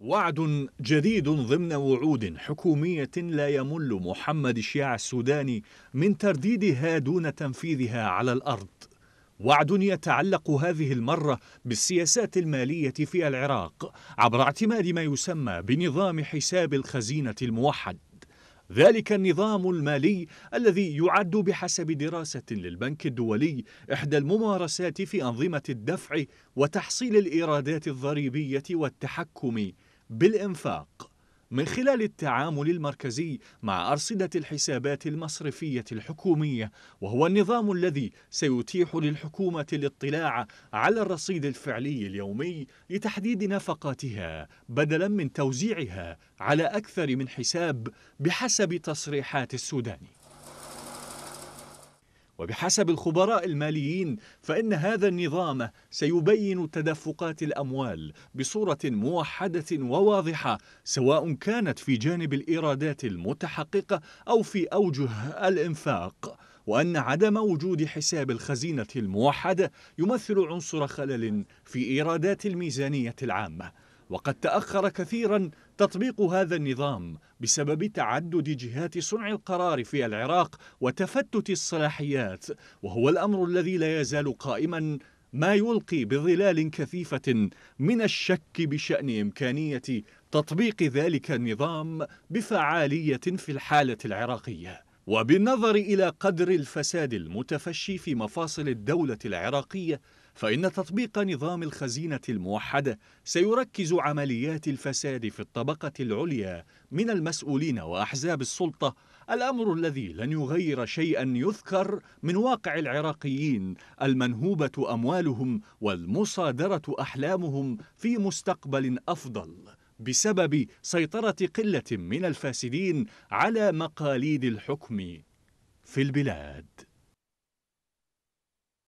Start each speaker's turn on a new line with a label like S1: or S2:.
S1: وعد جديد ضمن وعود حكومية لا يمل محمد الشيع السوداني من ترديدها دون تنفيذها على الأرض وعد يتعلق هذه المرة بالسياسات المالية في العراق عبر اعتماد ما يسمى بنظام حساب الخزينة الموحد ذلك النظام المالي الذي يعد بحسب دراسة للبنك الدولي إحدى الممارسات في أنظمة الدفع وتحصيل الإيرادات الضريبية والتحكم بالإنفاق من خلال التعامل المركزي مع أرصدة الحسابات المصرفية الحكومية وهو النظام الذي سيتيح للحكومة الاطلاع على الرصيد الفعلي اليومي لتحديد نفقاتها بدلا من توزيعها على أكثر من حساب بحسب تصريحات السوداني وبحسب الخبراء الماليين فإن هذا النظام سيبين تدفقات الأموال بصورة موحدة وواضحة سواء كانت في جانب الإيرادات المتحققة أو في أوجه الإنفاق وأن عدم وجود حساب الخزينة الموحدة يمثل عنصر خلل في إيرادات الميزانية العامة وقد تأخر كثيرا تطبيق هذا النظام بسبب تعدد جهات صنع القرار في العراق وتفتت الصلاحيات وهو الأمر الذي لا يزال قائما ما يلقي بظلال كثيفة من الشك بشأن إمكانية تطبيق ذلك النظام بفعالية في الحالة العراقية وبالنظر إلى قدر الفساد المتفشي في مفاصل الدولة العراقية فإن تطبيق نظام الخزينة الموحدة سيركز عمليات الفساد في الطبقة العليا من المسؤولين وأحزاب السلطة الأمر الذي لن يغير شيئا يذكر من واقع العراقيين المنهوبة أموالهم والمصادرة أحلامهم في مستقبل أفضل بسبب سيطرة قلة من الفاسدين على مقاليد الحكم في البلاد